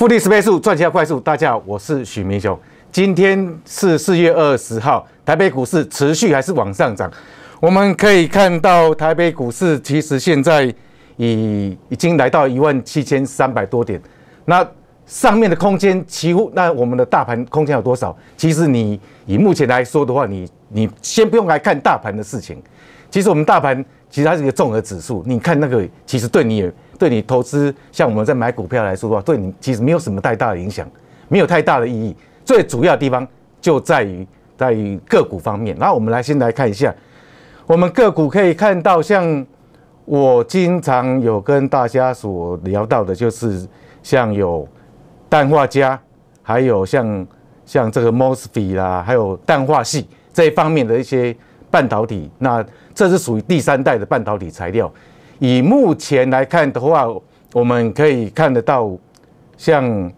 复利十倍速，赚钱要快速。大家好，我是许明雄。今天是四月二十号，台北股市持续还是往上涨。我们可以看到，台北股市其实现在已已经来到一万七千三百多点。那上面的空间，几乎那我们的大盘空间有多少？其实你以目前来说的话，你你先不用来看大盘的事情。其实我们大盘。其实它是一个综合指数，你看那个，其实对你也对你投资，像我们在买股票来说的话，对你其实没有什么太大的影响，没有太大的意义。最主要的地方就在于在于个股方面。然后我们来先来看一下，我们个股可以看到，像我经常有跟大家所聊到的，就是像有氮化镓，还有像像这个 mosfet 啦，还有氮化系这一方面的一些。半导体，那这是属于第三代的半导体材料。以目前来看的话，我们可以看得到，像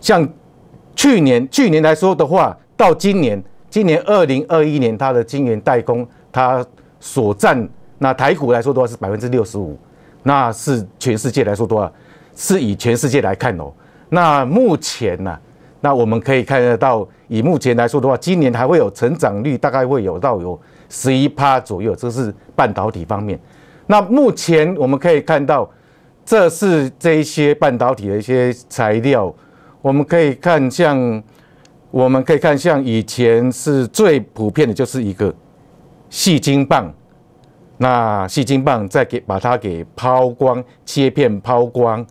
像去年去年来说的话，到今年今年二零二一年，它的晶圆代工，它所占那台股来说的话是百分之六十五，那是全世界来说的话，是以全世界来看哦。那目前呢？那我们可以看得到，以目前来说的话，今年还会有成长率，大概会有到有十一趴左右，这是半导体方面。那目前我们可以看到，这是这些半导体的一些材料。我们可以看像，我们可以看像以前是最普遍的就是一个细晶棒，那细晶棒再给把它给抛光、切片、抛光。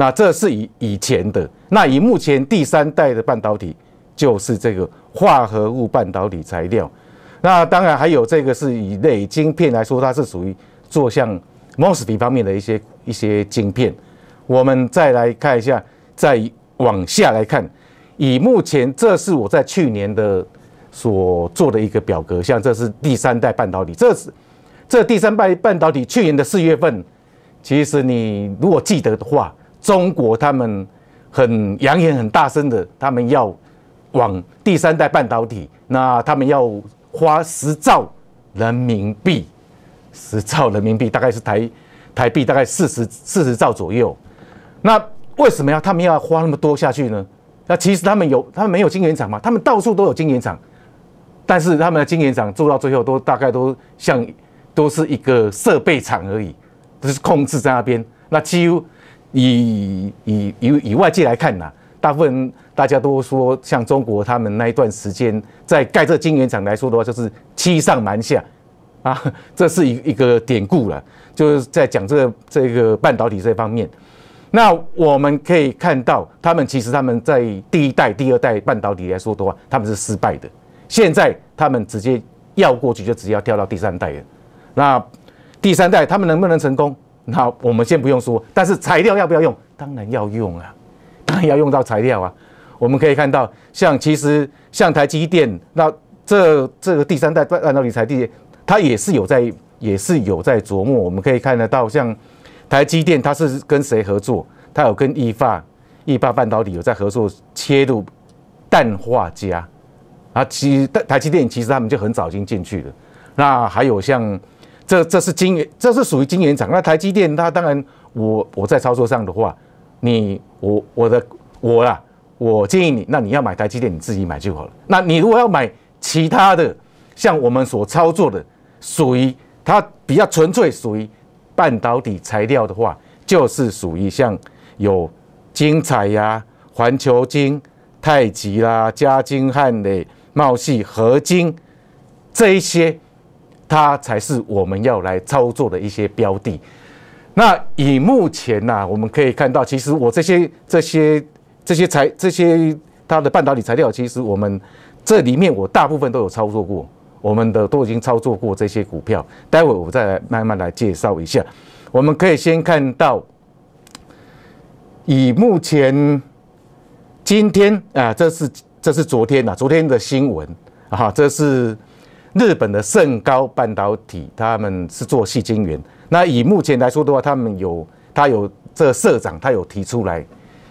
那这是以以前的，那以目前第三代的半导体就是这个化合物半导体材料。那当然还有这个是以类晶片来说，它是属于做像 MOSFET 方面的一些一些晶片。我们再来看一下，再往下来看，以目前这是我在去年的所做的一个表格，像这是第三代半导体，这是这第三代半导体去年的四月份，其实你如果记得的话。中国他们很扬言很大声的，他们要往第三代半导体，那他们要花十兆人民币，十兆人民币大概是台台币大概四十四十兆左右。那为什么要他们要花那么多下去呢？那其实他们有他们没有晶圆厂嘛？他们到处都有晶圆厂，但是他们的晶圆厂做到最后都大概都像都是一个设备厂而已，就是控制在那边，那几乎。以以以以外界来看呐，大部分大家都说，像中国他们那一段时间在盖这晶圆厂来说的话，就是欺上瞒下啊，这是一一个典故了，就是在讲这这个半导体这方面。那我们可以看到，他们其实他们在第一代、第二代半导体来说的话，他们是失败的。现在他们直接要过去，就直接要跳到第三代了。那第三代他们能不能成功？那我们先不用说，但是材料要不要用？当然要用啊，当然要用到材料啊。我们可以看到，像其实像台积电，那这这个第三代半导体材业，它也是有在也是有在琢磨。我们可以看得到，像台积电，它是跟谁合作？它有跟易发、易发半导体有在合作切入氮化镓啊。其实台台积电其实他们就很早已经进去了。那还有像。这这是晶圆，这是属于晶圆厂。那台积电，它当然，我我在操作上的话，你我我的我啦，我建议你，那你要买台积电，你自己买就好了。那你如果要买其他的，像我们所操作的，属于它比较纯粹属于半导体材料的话，就是属于像有晶彩呀、环球晶、太极啦、嘉晶、汉的茂系合金这一些。它才是我们要来操作的一些标的。那以目前呢，我们可以看到，其实我这些、这些、这些材、这些它的半导体材料，其实我们这里面我大部分都有操作过，我们的都已经操作过这些股票。待会我再来慢慢来介绍一下。我们可以先看到，以目前今天啊，这是这是昨天啊，昨天的新闻啊，这是。日本的盛高半导体，他们是做细晶圆。那以目前来说的话，他们有他有这社长，他有提出来，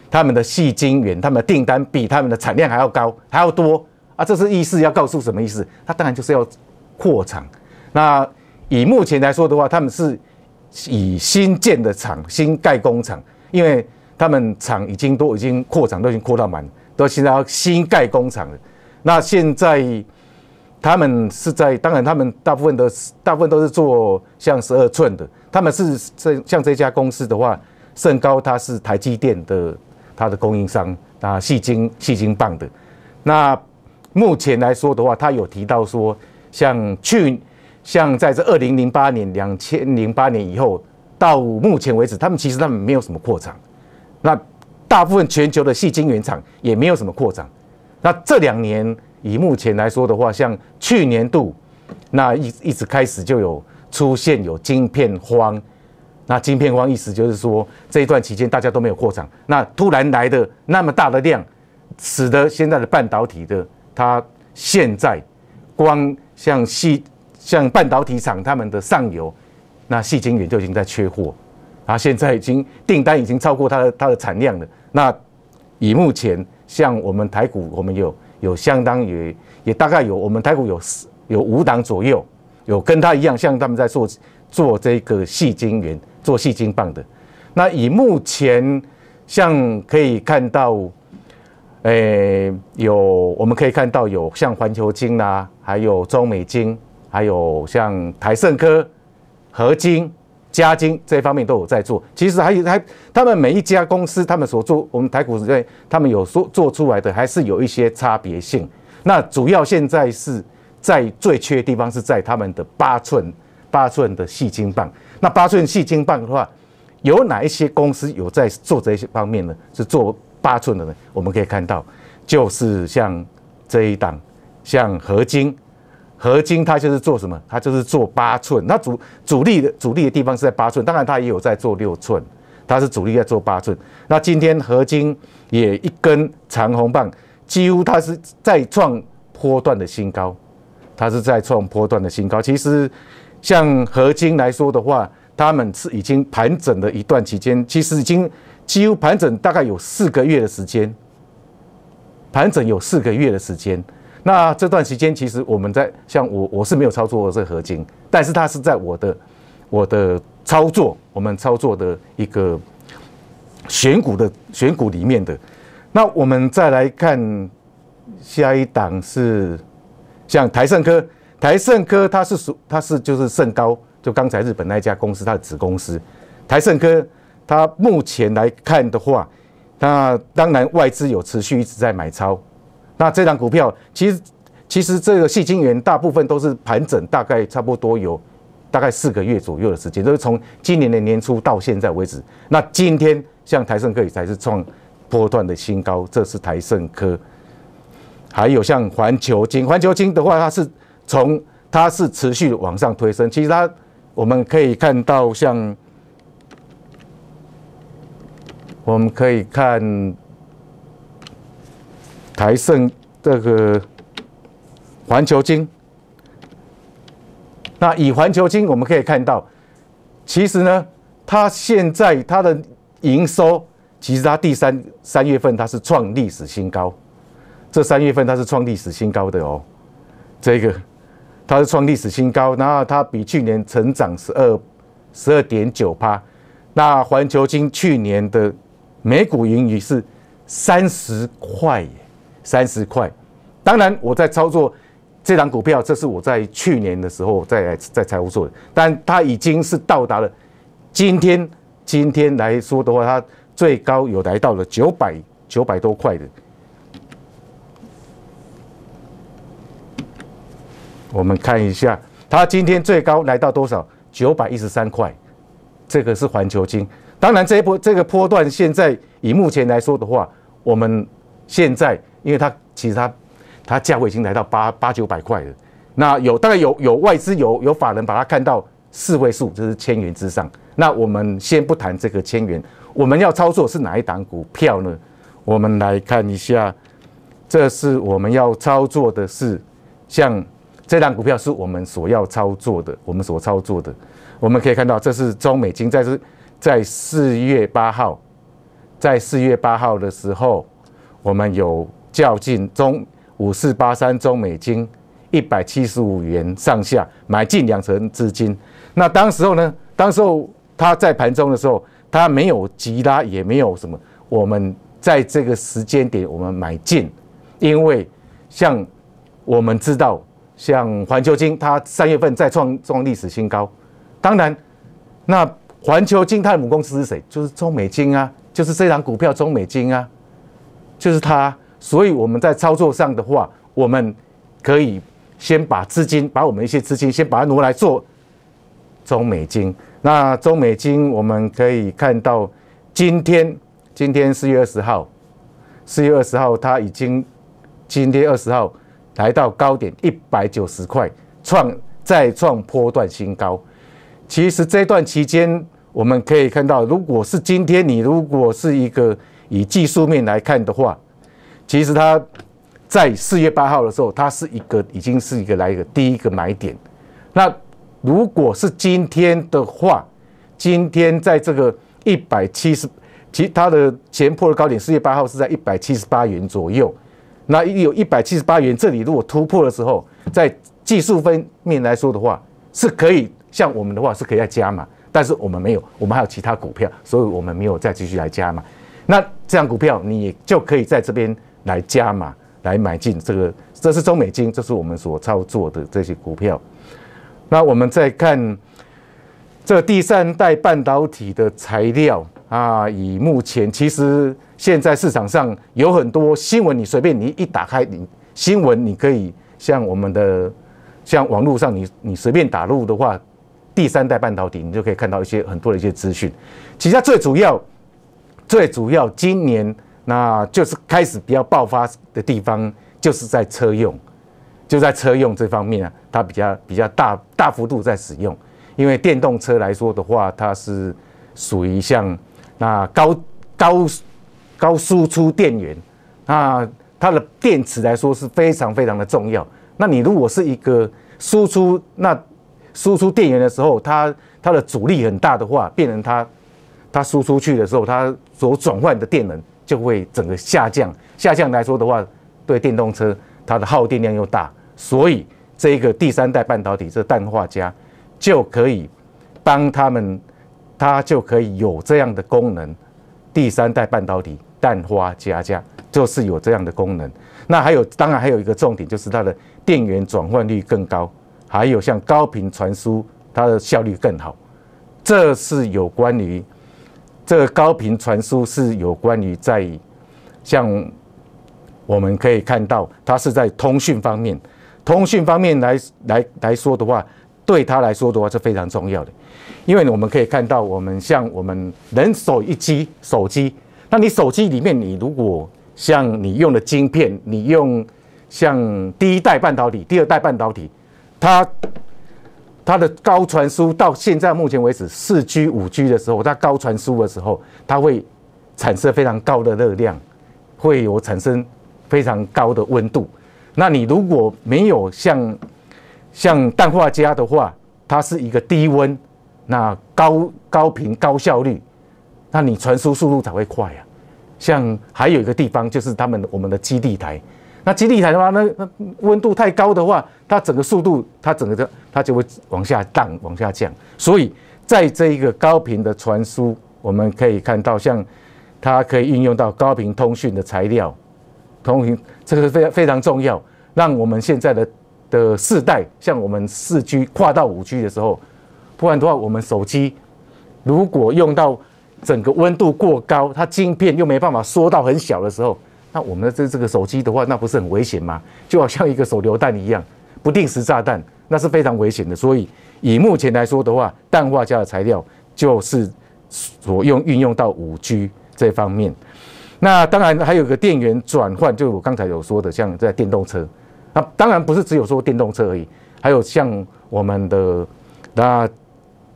他们的细晶圆，他们的订单比他们的产量还要高，还要多啊！这是意思要告诉什么意思？他当然就是要扩厂。那以目前来说的话，他们是以新建的厂，新盖工厂，因为他们厂已经都已经扩厂，都已经扩到满，都现在要新盖工厂了。那现在。他们是在，当然，他们大部分都是大部分都是做像十二寸的。他们是这像这家公司的话，盛高它是台积电的它的供应商啊，细晶细晶棒的。那目前来说的话，他有提到说，像去像在这二零零八年两千零八年以后到目前为止，他们其实他们没有什么扩张，那大部分全球的细晶原厂也没有什么扩张，那这两年。以目前来说的话，像去年度，那一一直开始就有出现有晶片荒，那晶片荒意思就是说这一段期间大家都没有扩产，那突然来的那么大的量，使得现在的半导体的它现在光像细像半导体厂他们的上游，那细晶圆就已经在缺货，啊，现在已经订单已经超过它的它的产量了。那以目前像我们台股，我们有。有相当于也大概有我们台股有有五档左右，有跟他一样像他们在做做这个细晶圆、做细晶棒的。那以目前像可以看到，诶，有我们可以看到有像环球晶啊，还有中美晶，还有像台盛科、合金加金这方面都有在做，其实还有还他们每一家公司他们所做，我们台股在他们有做做出来的还是有一些差别性。那主要现在是在最缺的地方是在他们的八寸八寸的细金棒。那八寸细金棒的话，有哪一些公司有在做这些方面呢？是做八寸的呢？我们可以看到，就是像这一档，像合金。合金它就是做什么？它就是做八寸，它主主力的主力的地方是在八寸，当然它也有在做六寸，它是主力在做八寸。那今天合金也一根长红棒，几乎它是再创波段的新高，它是在创波段的新高。其实像合金来说的话，他们是已经盘整了一段期间，其实已经几乎盘整大概有四个月的时间，盘整有四个月的时间。那这段时间其实我们在像我我是没有操作这合金，但是它是在我的我的操作，我们操作的一个选股的选股里面的。那我们再来看下一档是像台盛科，台盛科它是属它是就是盛高，就刚才日本那家公司它的子公司台盛科，它目前来看的话，那当然外资有持续一直在买超。那这张股票，其实其实这个细晶元大部分都是盘整，大概差不多有大概四个月左右的时间，就是从今年的年初到现在为止。那今天像台盛科也才是创波段的新高，这是台盛科。还有像环球金，环球金的话，它是从它是持续往上推升。其实它我们可以看到，像我们可以看。台盛这个环球金，那以环球金我们可以看到，其实呢，它现在它的营收，其实它第三三月份它是创历史新高，这三月份它是创历史新高的哦。这个它是创历史新高，然后它比去年成长十二十二点九趴。那环球金去年的每股盈余是三十块。三十块，当然我在操作这档股票，这是我在去年的时候在在财务做的，但它已经是到达了今天。今天来说的话，它最高有来到了九百九百多块的。我们看一下，它今天最高来到多少？九百一十三块，这个是环球金。当然，这一波这个波段现在以目前来说的话，我们现在。因为它其实它，它价位已经来到八八九百块了。那有大概有有外资有有法人把它看到四位数，就是千元之上。那我们先不谈这个千元，我们要操作是哪一档股票呢？我们来看一下，这是我们要操作的是，像这档股票是我们所要操作的，我们所操作的。我们可以看到，这是中美金，在这在四月八号，在四月八号的时候，我们有。较近中五四八三中美金一百七十五元上下买进两成资金。那当时候呢？当时候他在盘中的时候，他没有急拉，也没有什么。我们在这个时间点我们买进，因为像我们知道，像环球金，它三月份再创创历史新高。当然，那环球金的母公司是谁？就是中美金啊，就是这张股票中美金啊，就是它。所以我们在操作上的话，我们可以先把资金，把我们一些资金，先把它挪来做中美金。那中美金我们可以看到，今天，今天四月二十号，四月二十号它已经今天二十号来到高点一百九十块，创再创波段新高。其实这段期间我们可以看到，如果是今天你如果是一个以技术面来看的话，其实它在四月八号的时候，它是一个已经是一个来一个第一个买点。那如果是今天的话，今天在这个一百七十，其他它的前破的高点四月八号是在一百七十八元左右。那有一百七十八元，这里如果突破的时候，在技术方面来说的话，是可以像我们的话是可以再加嘛。但是我们没有，我们还有其他股票，所以我们没有再继续来加嘛。那这样股票你也就可以在这边。来加码，来买进这个，这是中美金，这是我们所操作的这些股票。那我们再看这第三代半导体的材料啊，以目前其实现在市场上有很多新闻，你随便你一打开，你新闻你可以像我们的，像网络上你你随便打入的话，第三代半导体你就可以看到一些很多的一些资讯。其实最主要，最主要今年。那就是开始比较爆发的地方，就是在车用，就在车用这方面啊，它比较比较大大幅度在使用。因为电动车来说的话，它是属于像那高高高输出电源，那它的电池来说是非常非常的重要。那你如果是一个输出那输出电源的时候，它它的阻力很大的话，变成它它输出去的时候，它所转换的电能。就会整个下降，下降来说的话，对电动车它的耗电量又大，所以这个第三代半导体这氮化镓就可以帮他们，它就可以有这样的功能。第三代半导体氮化镓镓就是有这样的功能。那还有，当然还有一个重点就是它的电源转换率更高，还有像高频传输它的效率更好，这是有关于。这个高频传输是有关于在像我们可以看到，它是在通讯方面，通讯方面来来来说的话，对它来说的话是非常重要的，因为我们可以看到，我们像我们人手一机手机，那你手机里面，你如果像你用的晶片，你用像第一代半导体、第二代半导体，它。它的高传输到现在目前为止，四 G、五 G 的时候，它高传输的时候，它会产生非常高的热量，会有产生非常高的温度。那你如果没有像像氮化镓的话，它是一个低温，那高高频高效率，那你传输速度才会快啊。像还有一个地方就是他们我们的基地台。那晶体台的话，那那温度太高的话，它整个速度，它整个的它就会往下荡，往下降。所以在这一个高频的传输，我们可以看到，像它可以运用到高频通讯的材料，通讯这个非非常重要，让我们现在的的四代，像我们四 G 跨到五 G 的时候，不然的话，我们手机如果用到整个温度过高，它晶片又没办法缩到很小的时候。那我们的这这个手机的话，那不是很危险吗？就好像一个手榴弹一样，不定时炸弹，那是非常危险的。所以以目前来说的话，氮化镓的材料就是所用运用到五 G 这方面。那当然还有个电源转换，就我刚才有说的，像这电动车。那当然不是只有说电动车而已，还有像我们的那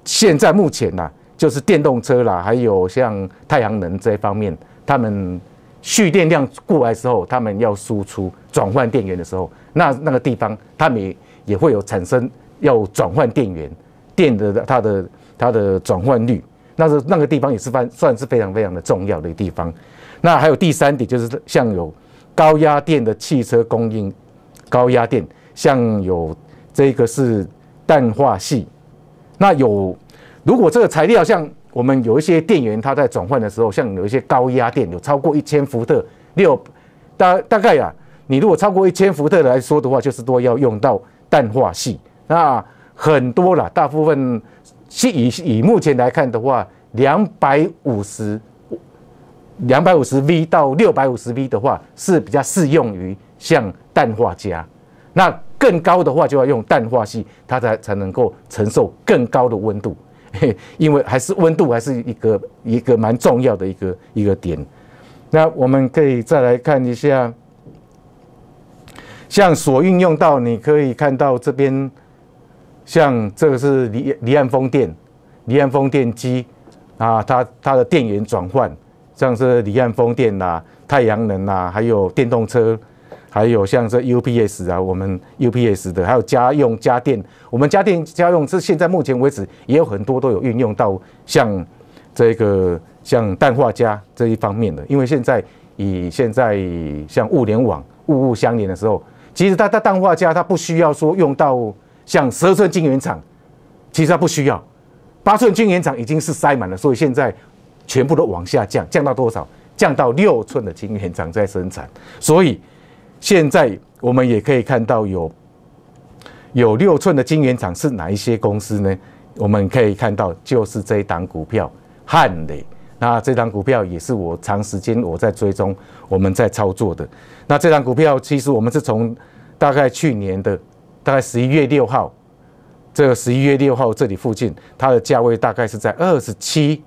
现在目前呐，就是电动车啦，还有像太阳能这方面，他们。蓄电量过来之后，他们要输出转换电源的时候，那那个地方他们也会有产生要转换电源电的它的它的转换率，那是那个地方也是算算是非常非常的重要的一地方。那还有第三点就是像有高压电的汽车供应，高压电像有这个是氮化系，那有如果这个材料像。我们有一些电源，它在转换的时候，像有一些高压电，有超过一千伏特。六大大概呀，你如果超过一千伏特来说的话，就是多要用到氮化系。那很多了，大部分是以以目前来看的话，两百五十两百五十 V 到六百五十 V 的话是比较适用于像氮化镓。那更高的话就要用氮化系，它才才能够承受更高的温度。因为还是温度还是一个一个蛮重要的一个一个点，那我们可以再来看一下，像所运用到，你可以看到这边，像这个是离离岸风电，离岸风电机，啊，它它的电源转换，像是离岸风电呐、太阳能呐，还有电动车。还有像这 UPS 啊，我们 UPS 的，还有家用家电，我们家电家用是现在目前为止也有很多都有运用到像这个像氮化镓这一方面的，因为现在以现在像物联网物物相连的时候，其实它它氮化镓它不需要说用到像十二寸晶圆厂，其实它不需要，八寸晶圆厂已经是塞满了，所以现在全部都往下降，降到多少？降到六寸的晶圆厂在生产，所以。现在我们也可以看到有有六寸的晶圆厂是哪一些公司呢？我们可以看到就是这一档股票汉磊，那这档股票也是我长时间我在追踪、我们在操作的。那这档股票其实我们是从大概去年的大概十一月六号，这个十一月六号这里附近，它的价位大概是在二十七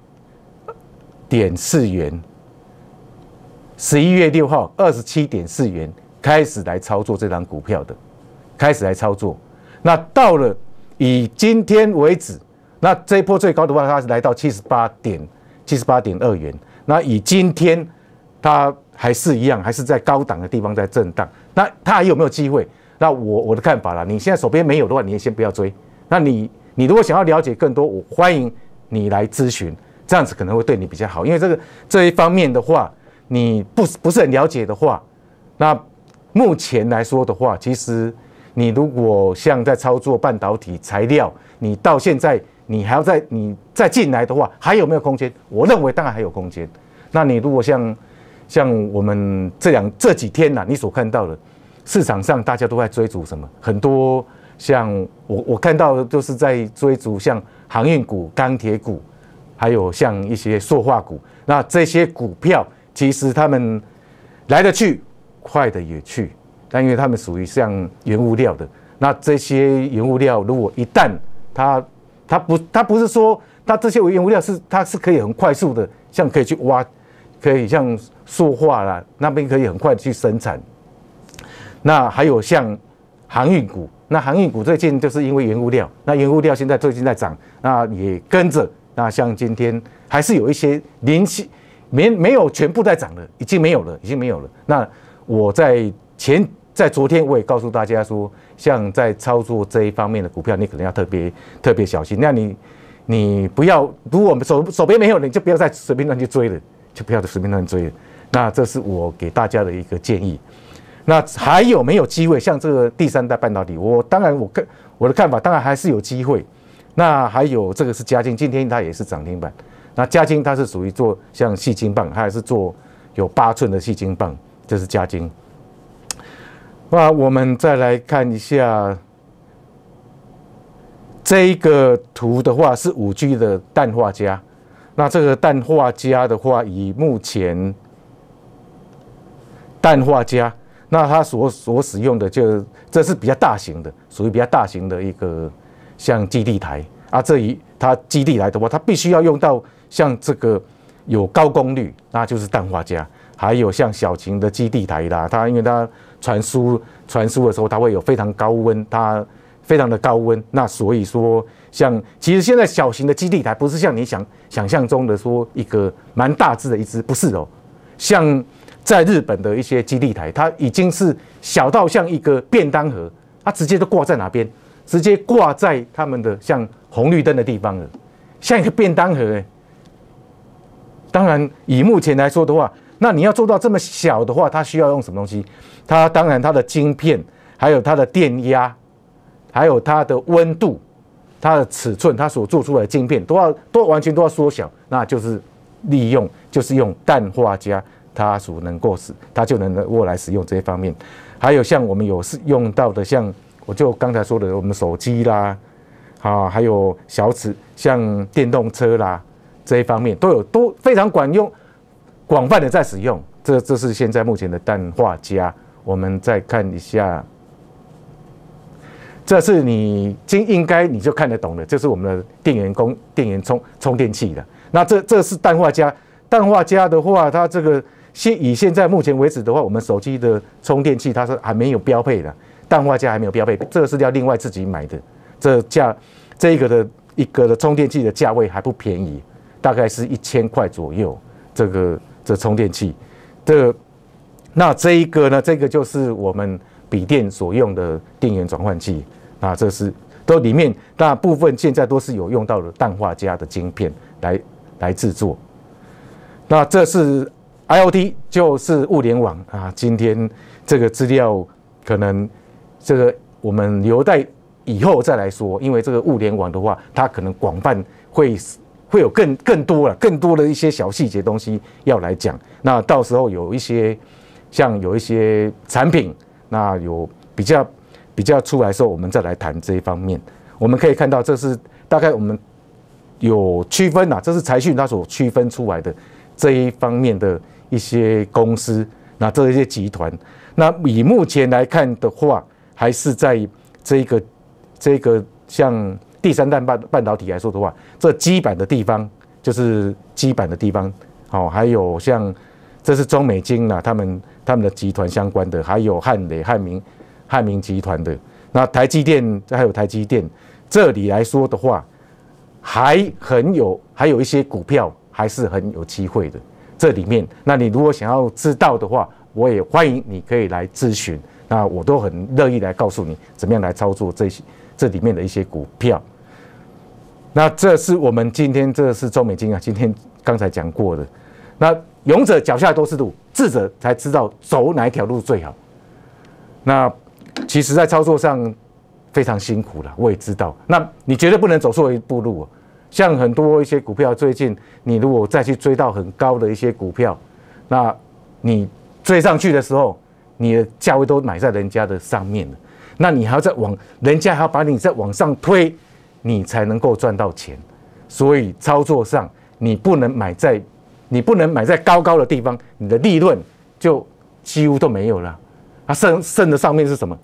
点四元。十一月六号，二十七点四元。开始来操作这张股票的，开始来操作。那到了以今天为止，那这一波最高的话，它是来到七十八点七十八点二元。那以今天，它还是一样，还是在高档的地方在震荡。那它还有没有机会？那我我的看法啦，你现在手边没有的话，你也先不要追。那你你如果想要了解更多，我欢迎你来咨询。这样子可能会对你比较好，因为这个这一方面的话，你不不是很了解的话，那。目前来说的话，其实你如果像在操作半导体材料，你到现在你还要再你再进来的话，还有没有空间？我认为当然还有空间。那你如果像像我们这两这几天呐，你所看到的市场上大家都在追逐什么？很多像我我看到就是在追逐像航运股、钢铁股，还有像一些塑化股。那这些股票其实他们来得去。快的也去，但因为他们属于像原物料的，那这些原物料如果一旦它它不它不是说它这些为原物料是它是可以很快速的，像可以去挖，可以像塑化啦，那边可以很快的去生产。那还有像航运股，那航运股最近就是因为原物料，那原物料现在最近在涨，那也跟着，那像今天还是有一些零息，没没有全部在涨了，已经没有了，已经没有了，那。我在前在昨天我也告诉大家说，像在操作这一方面的股票，你可能要特别特别小心。那你你不要，如果我们手手边没有，你就不要再随便乱去追了，就不要再随便乱追了。那这是我给大家的一个建议。那还有没有机会？像这个第三代半导体，我当然我看我的看法，当然还是有机会。那还有这个是嘉靖，今天它也是涨停板。那嘉靖它是属于做像细金棒，它还是做有八寸的细金棒。这是加金，那我们再来看一下这一个图的话，是五 G 的氮化镓。那这个氮化镓的话，以目前氮化镓，那它所所使用的就这是比较大型的，属于比较大型的一个像基地台啊。这一它基地台的话，它必须要用到像这个有高功率，那就是氮化镓。还有像小型的基地台啦，它因为它传输传输的时候，它会有非常高温，它非常的高温。那所以说，像其实现在小型的基地台不是像你想想象中的说一个蛮大致的一只，不是哦。像在日本的一些基地台，它已经是小到像一个便当盒，它直接就挂在哪边，直接挂在他们的像红绿灯的地方了，像一个便当盒。当然，以目前来说的话。那你要做到这么小的话，它需要用什么东西？它当然它的晶片，还有它的电压，还有它的温度，它的尺寸，它所做出来的晶片都要都完全都要缩小。那就是利用，就是用氮化镓，它所能够使它就能够来使用这些方面。还有像我们有用到的，像我就刚才说的，我们手机啦，啊，还有小尺，像电动车啦这一方面都有都非常管用。广泛的在使用，这这是现在目前的氮化镓。我们再看一下，这是你今应该你就看得懂的，这是我们的电源供电源充充电器的。那这这是氮化镓，氮化镓的话，它这个现以现在目前为止的话，我们手机的充电器它是还没有标配的，氮化镓还没有标配，这个是要另外自己买的。这价这个的一个的充电器的价位还不便宜，大概是一千块左右。这个。这充电器的，那这一个呢？这个就是我们笔电所用的电源转换器。那这是都里面大部分现在都是有用到的氮化镓的晶片来来制作。那这是 IOT，就是物联网啊。今天这个资料可能这个我们留待以后再来说，因为这个物联网的话，它可能广泛会。会有更更多了，更多的一些小细节东西要来讲。那到时候有一些像有一些产品，那有比较比较出来时候，我们再来谈这一方面。我们可以看到，这是大概我们有区分呐，这是财讯它所区分出来的这一方面的一些公司，那这些集团。那以目前来看的话，还是在这个这个像。第三代半半导体来说的话，这基板的地方就是基板的地方，好，还有像这是中美晶啊，他们他们的集团相关的，还有汉磊、汉明、汉明集团的，那台积电还有台积电这里来说的话，还很有还有一些股票还是很有机会的，这里面，那你如果想要知道的话，我也欢迎你可以来咨询，那我都很乐意来告诉你怎么样来操作这些这里面的一些股票。那这是我们今天，这是周美金啊，今天刚才讲过的。那勇者脚下都是路，智者才知道走哪一条路最好。那其实，在操作上非常辛苦了，我也知道。那你绝对不能走错一步路。像很多一些股票，最近你如果再去追到很高的一些股票，那你追上去的时候，你的价位都买在人家的上面了，那你还要再往，人家还要把你再往上推。你才能够赚到钱，所以操作上你不能买在，你不能买在高高的地方，你的利润就几乎都没有了。它剩剩的上面是什么？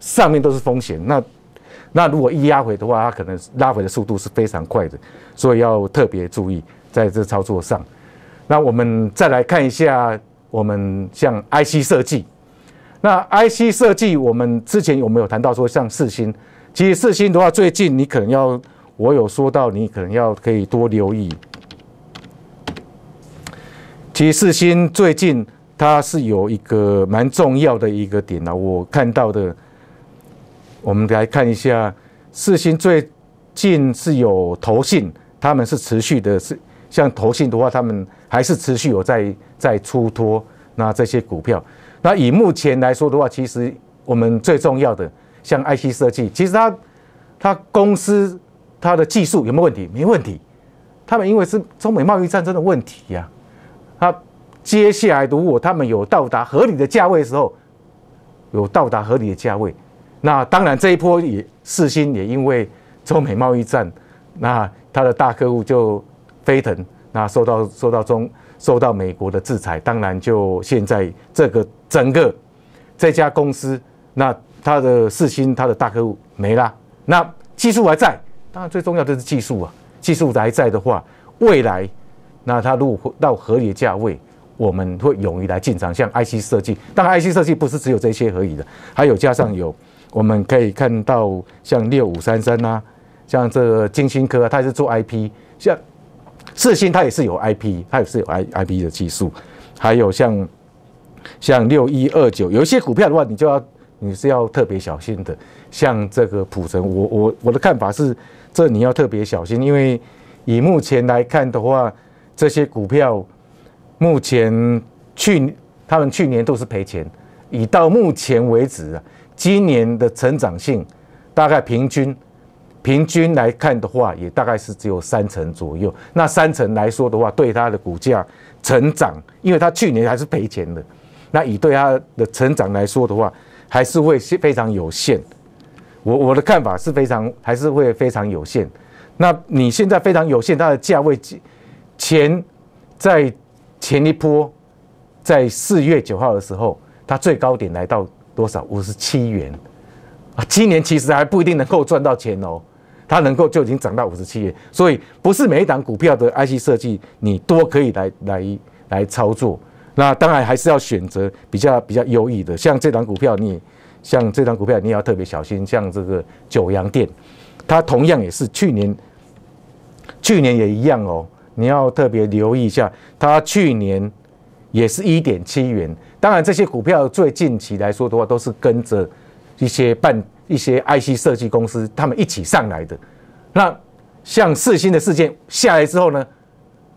上面都是风险。那那如果一压回的话，它可能拉回的速度是非常快的，所以要特别注意在这操作上。那我们再来看一下，我们像 IC 设计，那 IC 设计我们之前有没有谈到说像四星？其实四星的话，最近你可能要，我有说到，你可能要可以多留意。其实四星最近它是有一个蛮重要的一个点啦，我看到的，我们来看一下四星最近是有投信，他们是持续的是，像投信的话，他们还是持续有在在出托那这些股票，那以目前来说的话，其实我们最重要的。像爱 c 设计，其实它它公司它的技术有没有问题？没问题。他们因为是中美贸易战争的问题呀。那接下来如果他们有到达合理的价位的时候，有到达合理的价位，那当然这一波也四星也因为中美贸易战，那他的大客户就飞腾，那受到受到中受到美国的制裁，当然就现在这个整个这家公司那。它的四星，它的大客户没啦，那技术还在，当然最重要的是技术啊，技术还在的话，未来那它如果到合理的价位，我们会勇于来进场，像 IC 设计，但 IC 设计不是只有这些而已的，还有加上有我们可以看到像六五三三啊，像这个金星科，它也是做 IP，像四星它也是有 IP，它也是有 IIP 的技术，还有像像六一二九，有一些股票的话，你就要。你是要特别小心的，像这个普成，我我我的看法是，这你要特别小心，因为以目前来看的话，这些股票目前去他们去年都是赔钱，以到目前为止啊，今年的成长性大概平均平均来看的话，也大概是只有三成左右。那三成来说的话，对它的股价成长，因为它去年还是赔钱的，那以对它的成长来说的话，还是会非常有限，我我的看法是非常还是会非常有限。那你现在非常有限，它的价位前在前一波在四月九号的时候，它最高点来到多少？五十七元啊！今年其实还不一定能够赚到钱哦，它能够就已经涨到五十七元，所以不是每一档股票的 IC 设计你都可以来来来操作。那当然还是要选择比较比较优异的，像这档股票，你像这档股票，你也要特别小心。像这个九阳电它同样也是去年，去年也一样哦，你要特别留意一下。它去年也是一点七元。当然，这些股票最近期来说的话，都是跟着一些半一些 IC 设计公司他们一起上来的。那像四星的事件下来之后呢，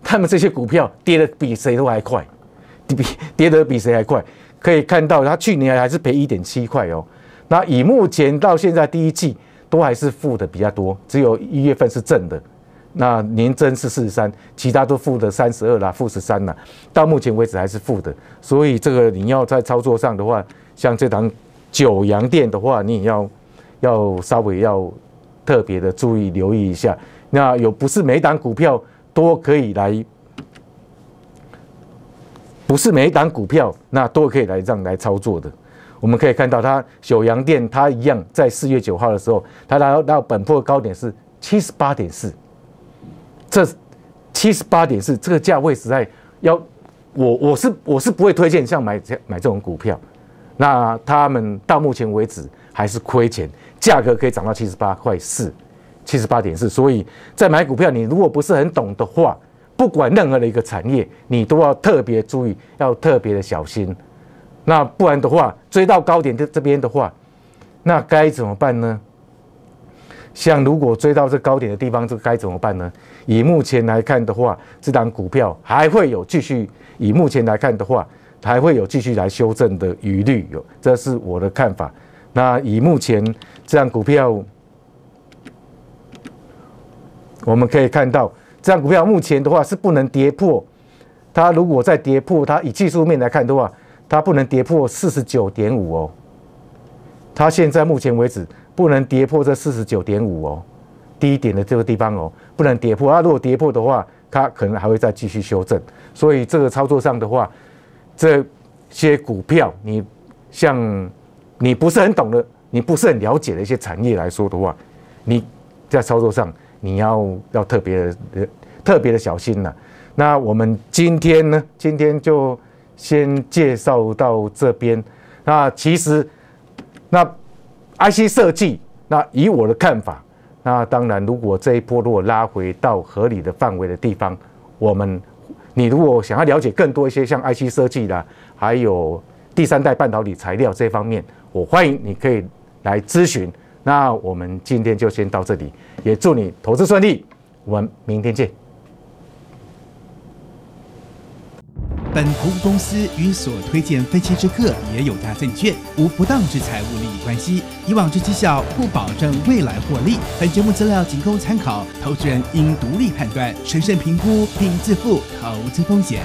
他们这些股票跌的比谁都还快。跌跌得比谁还快，可以看到它去年还是赔一点七块哦。那以目前到现在第一季都还是负的比较多，只有一月份是正的。那年增是四十三，其他都负的三十二啦，负十三啦。到目前为止还是负的，所以这个你要在操作上的话，像这档九阳店的话，你也要要稍微要特别的注意留意一下。那有不是每档股票都可以来。不是每一档股票那都可以来这样来操作的。我们可以看到，它九阳店它一样在四月九号的时候，它来到本破高点是七十八点四。这七十八点四这个价位实在要我我是我是不会推荐像买这买这种股票。那他们到目前为止还是亏钱，价格可以涨到七十八块四，七十八点四。所以在买股票，你如果不是很懂的话，不管任何的一个产业，你都要特别注意，要特别的小心。那不然的话，追到高点的这边的话，那该怎么办呢？像如果追到这高点的地方，这该怎么办呢？以目前来看的话，这档股票还会有继续。以目前来看的话，还会有继续来修正的余虑，有，这是我的看法。那以目前这档股票，我们可以看到。这样股票目前的话是不能跌破，它如果再跌破，它以技术面来看的话，它不能跌破四十九点五哦。它现在目前为止不能跌破这四十九点五哦，低点的这个地方哦，不能跌破。它如果跌破的话，它可能还会再继续修正。所以这个操作上的话，这些股票，你像你不是很懂的，你不是很了解的一些产业来说的话，你在操作上。你要要特别的特别的小心了。那我们今天呢？今天就先介绍到这边。那其实，那 IC 设计，那以我的看法，那当然，如果这一波如果拉回到合理的范围的地方，我们你如果想要了解更多一些像 IC 设计的，还有第三代半导体材料这方面，我欢迎你可以来咨询。那我们今天就先到这里，也祝你投资顺利。我们明天见。本服务公司与所推荐分析之客也有大证券无不当之财务利益关系，以往之绩效不保证未来获利。本节目资料仅供参考，投资人应独立判断、审慎评估并自负投资风险。